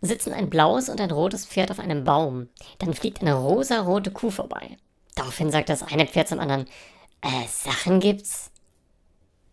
sitzen ein blaues und ein rotes Pferd auf einem Baum. Dann fliegt eine rosarote Kuh vorbei. Daraufhin sagt das eine Pferd zum anderen, äh, Sachen gibt's?